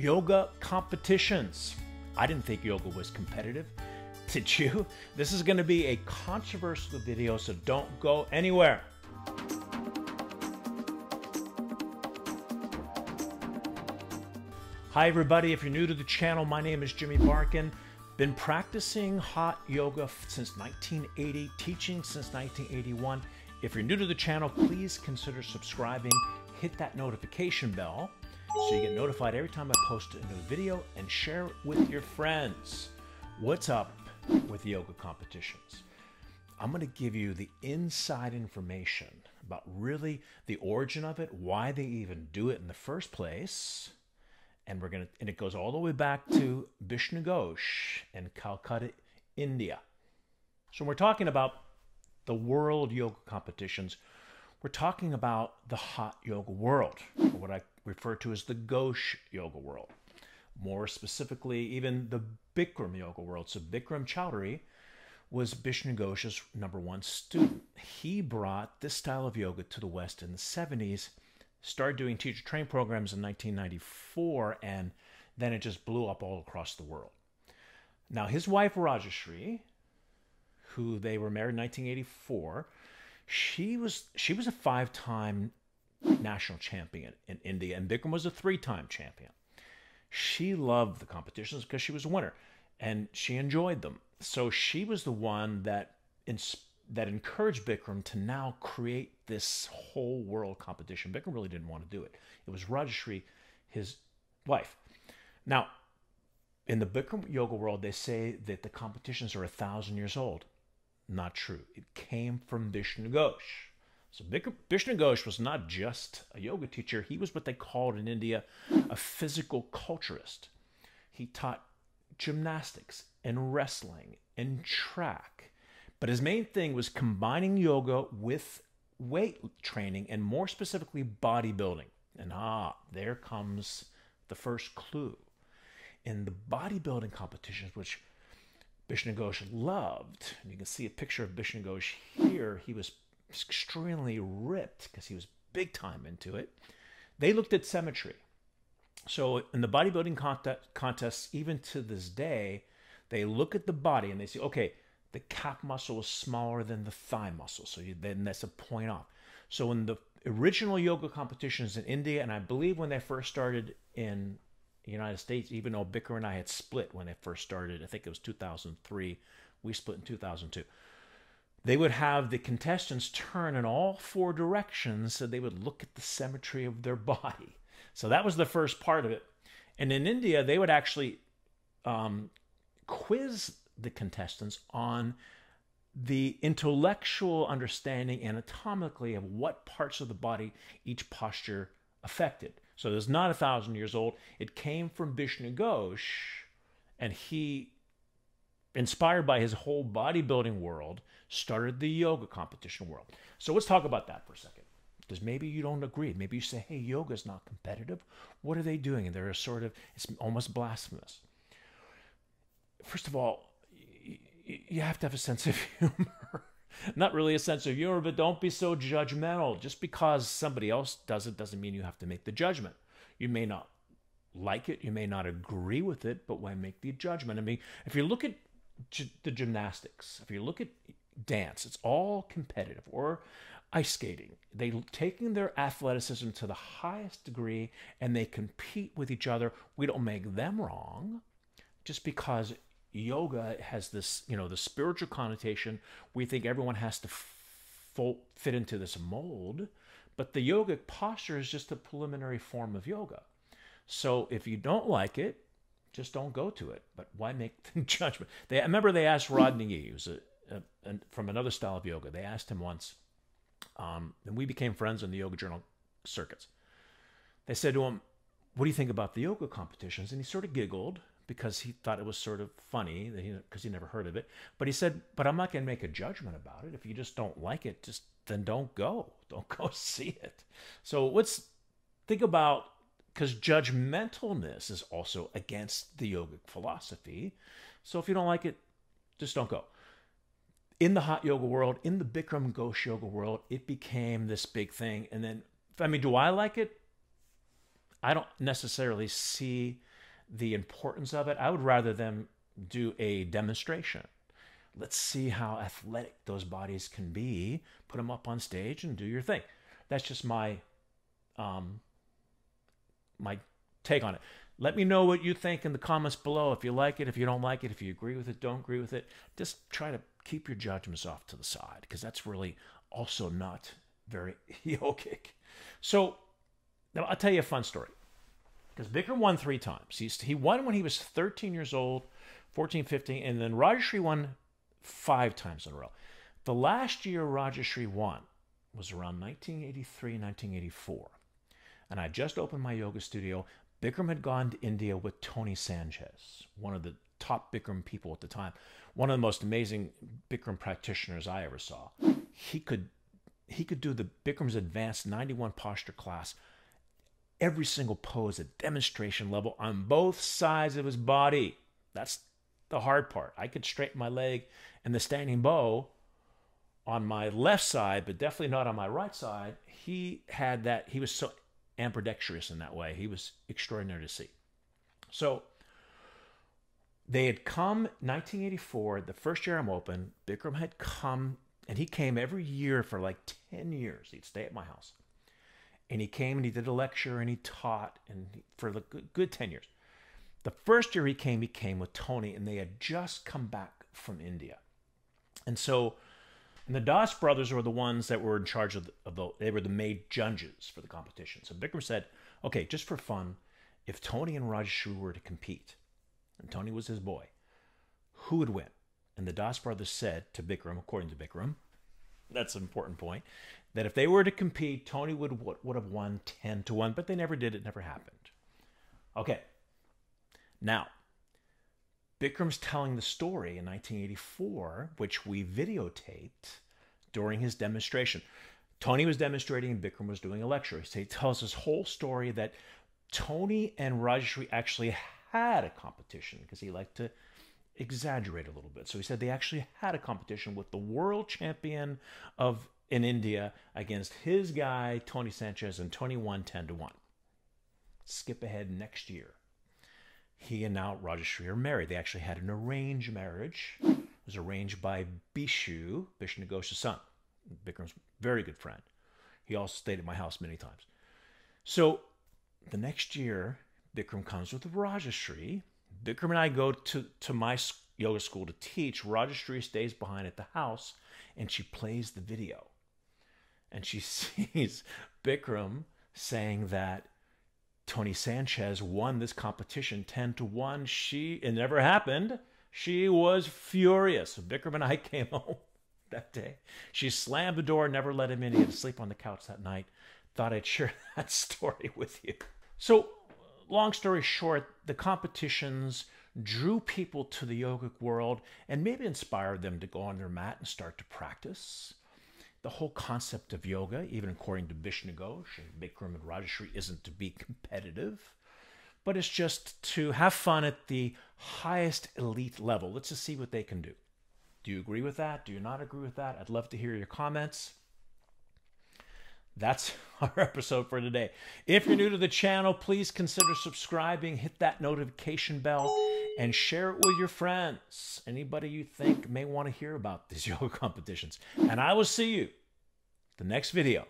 yoga competitions. I didn't think yoga was competitive. Did you? This is going to be a controversial video, so don't go anywhere. Hi, everybody. If you're new to the channel, my name is Jimmy Barkin. Been practicing hot yoga since 1980, teaching since 1981. If you're new to the channel, please consider subscribing, hit that notification bell so you get notified every time I post a new video and share it with your friends. What's up with yoga competitions? I'm going to give you the inside information about really the origin of it, why they even do it in the first place. And we're going to, and it goes all the way back to Bishnu Ghosh in Calcutta, India. So when we're talking about the world yoga competitions, we're talking about the hot yoga world, or what I refer to as the gauche yoga world. More specifically, even the Bikram yoga world. So Bikram Chowdhury was Bishnu Ghosh's number one student. He brought this style of yoga to the West in the 70s, started doing teacher train programs in 1994, and then it just blew up all across the world. Now, his wife, Rajashree, who they were married in 1984, she was she was a five-time national champion in India, and Bikram was a three-time champion. She loved the competitions because she was a winner, and she enjoyed them. So she was the one that that encouraged Bikram to now create this whole world competition. Bikram really didn't want to do it. It was Rajeshri, his wife. Now, in the Bikram yoga world, they say that the competitions are a thousand years old. Not true. It came from Vishnu Ghosh. So Vishnu Ghosh was not just a yoga teacher. He was what they called in India a physical culturist. He taught gymnastics and wrestling and track. But his main thing was combining yoga with weight training and more specifically bodybuilding. And ah, there comes the first clue. In the bodybuilding competitions, which Bishnagosh loved. And you can see a picture of Bishnagosh here. He was extremely ripped because he was big time into it. They looked at symmetry. So in the bodybuilding contest, contests, even to this day, they look at the body and they say, okay, the calf muscle is smaller than the thigh muscle. So you, then that's a point off. So in the original yoga competitions in India, and I believe when they first started in United States, even though Bicker and I had split when they first started, I think it was 2003, we split in 2002. They would have the contestants turn in all four directions so they would look at the symmetry of their body. So that was the first part of it. And in India, they would actually um, quiz the contestants on the intellectual understanding anatomically of what parts of the body each posture affected. So it's not a thousand years old. It came from Bishnu Ghosh, and he, inspired by his whole bodybuilding world, started the yoga competition world. So let's talk about that for a second. Because maybe you don't agree. Maybe you say, hey, yoga is not competitive. What are they doing? And they're sort of, it's almost blasphemous. First of all, you have to have a sense of humor not really a sense of humor, but don't be so judgmental. Just because somebody else does it doesn't mean you have to make the judgment. You may not like it, you may not agree with it, but why make the judgment? I mean, if you look at g- the gymnastics, if you look at dance, it's all competitive or ice skating. They taking their athleticism to the highest degree and they compete with each other. We don't make them wrong just because yoga has this, you know, the spiritual connotation. We think everyone has to fit into this mold, but the yogic posture is just a preliminary form of yoga. So if you don't like it, just don't go to it. But why make the judgment? They I remember they asked Rodney Yee, a, a, a, from another style of yoga. They asked him once, um, and we became friends in the yoga journal circuits. They said to him, "What do you think about the yoga competitions?" And he sort of giggled, because he thought it was sort of funny because he, he never heard of it. But he said, "But I'm not going to make a judgment about it. If you just don't like it, just then don't go. Don't go see it." So let's think about because judgmentalness is also against the yogic philosophy. So if you don't like it, just don't go. In the hot yoga world, in the Bikram Ghosh yoga world, it became this big thing. And then, I mean, do I like it? I don't necessarily see the importance of it. I would rather them do a demonstration. Let's see how athletic those bodies can be. Put them up on stage and do your thing. That's just my um, my take on it. Let me know what you think in the comments below. If you like it, if you don't like it, if you agree with it, don't agree with it. Just try to keep your judgments off to the side because that's really also not very yogic. So now I'll tell you a fun story because Bicker won three times. He's, he won when he was 13 years old, 14, 15, and then Rajashri won five times in a row. The last year Rajashri won was around 1983, 1984. And I just opened my yoga studio. Bikram had gone to India with Tony Sanchez, one of the top Bikram people at the time, one of the most amazing Bikram practitioners I ever saw. He could he could do the Bikram's advanced 91 posture class every single pose a demonstration level on both sides of his body. That's the hard part. I could straighten my leg and the standing bow on my left side, but definitely not on my right side. He had that, he was so ambidextrous in that way. He was extraordinary to see. So they had come 1984, the first year I'm open, Bikram had come and he came every year for like 10 years. He'd stay at my house and he came and he did a lecture and he taught and for the good, good 10 years the first year he came he came with tony and they had just come back from india and so and the das brothers were the ones that were in charge of the, of the they were the main judges for the competition so Vikram said okay just for fun if tony and rajshri were to compete and tony was his boy who would win and the das brothers said to Vikram, according to Vikram that's an important point. That if they were to compete, Tony would would have won ten to one, but they never did. It never happened. Okay. Now, Bikram's telling the story in 1984, which we videotaped during his demonstration. Tony was demonstrating and Bikram was doing a lecture. He tells his whole story that Tony and Rajeshri actually had a competition because he liked to exaggerate a little bit. So he said they actually had a competition with the world champion of in India against his guy Tony Sanchez and Tony won 10 to 1. Skip ahead next year. He and now Rajeshri are married. They actually had an arranged marriage. It was arranged by Bishu, Bishu son, Bikram's very good friend. He also stayed at my house many times. So the next year, Bikram comes with Rajeshri the and I go to, to my yoga school to teach. Rajeshri stays behind at the house and she plays the video. And she sees Bikram saying that Tony Sanchez won this competition 10 to 1. She, it never happened. She was furious. Bikram and I came home that day. She slammed the door, never let him in. He had to sleep on the couch that night. Thought I'd share that story with you. So long story short, the competitions drew people to the yogic world and maybe inspired them to go on their mat and start to practice. The whole concept of yoga, even according to Vishnu Ghosh and Bikram and Rajeshri, isn't to be competitive, but it's just to have fun at the highest elite level. Let's just see what they can do. Do you agree with that? Do you not agree with that? I'd love to hear your comments that's our episode for today. If you're new to the channel, please consider subscribing, hit that notification bell, and share it with your friends. Anybody you think may want to hear about these yoga competitions. And I will see you the next video.